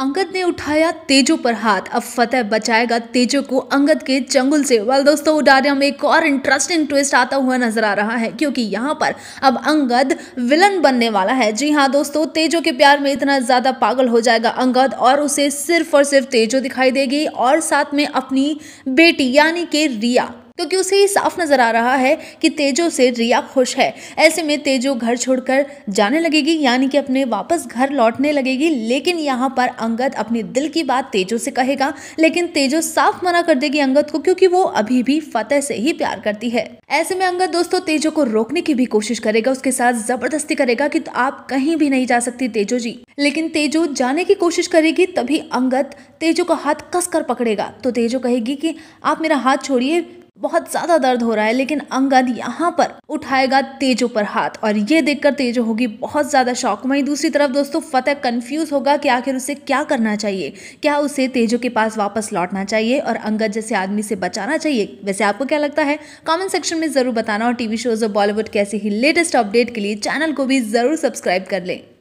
अंगद ने उठाया तेजो पर हाथ अब फतेह बचाएगा तेजो को अंगद के चंगुल से वाल दोस्तों उडारिया में एक और इंटरेस्टिंग ट्विस्ट आता हुआ नजर आ रहा है क्योंकि यहाँ पर अब अंगद विलन बनने वाला है जी हाँ दोस्तों तेजो के प्यार में इतना ज़्यादा पागल हो जाएगा अंगद और उसे सिर्फ और सिर्फ तेजो दिखाई देगी और साथ में अपनी बेटी यानी कि रिया क्योंकि उसे ये साफ नज़र आ रहा है कि तेजो से रिया खुश है ऐसे में तेजो घर छोड़कर जाने लगेगी यानी कि अपने वापस घर लौटने लगेगी लेकिन यहाँ पर अंगद अपने दिल की बात तेजो से कहेगा लेकिन तेजो साफ मना कर देगी अंगद को क्योंकि वो अभी भी फतेह से ही प्यार करती है ऐसे में अंगद दोस्तों तेजो को रोकने की भी कोशिश करेगा उसके साथ जबरदस्ती करेगा कि आप कहीं भी नहीं जा सकती तेजो जी लेकिन तेजो जाने की कोशिश करेगी तभी अंगद तेजो का हाथ कसकर पकड़ेगा तो तेजो कहेगी कि आप मेरा हाथ छोड़िए बहुत ज़्यादा दर्द हो रहा है लेकिन अंगद यहाँ पर उठाएगा तेजो पर हाथ और ये देखकर तेजो होगी बहुत ज़्यादा शौक वहीं दूसरी तरफ दोस्तों फतेह कंफ्यूज होगा कि आखिर उसे क्या करना चाहिए क्या उसे तेजो के पास वापस लौटना चाहिए और अंगद जैसे आदमी से बचाना चाहिए वैसे आपको क्या लगता है कॉमेंट सेक्शन में ज़रूर बताना और टीवी शोज़ और बॉलीवुड कैसे ही लेटेस्ट अपडेट के लिए चैनल को भी ज़रूर सब्सक्राइब कर लें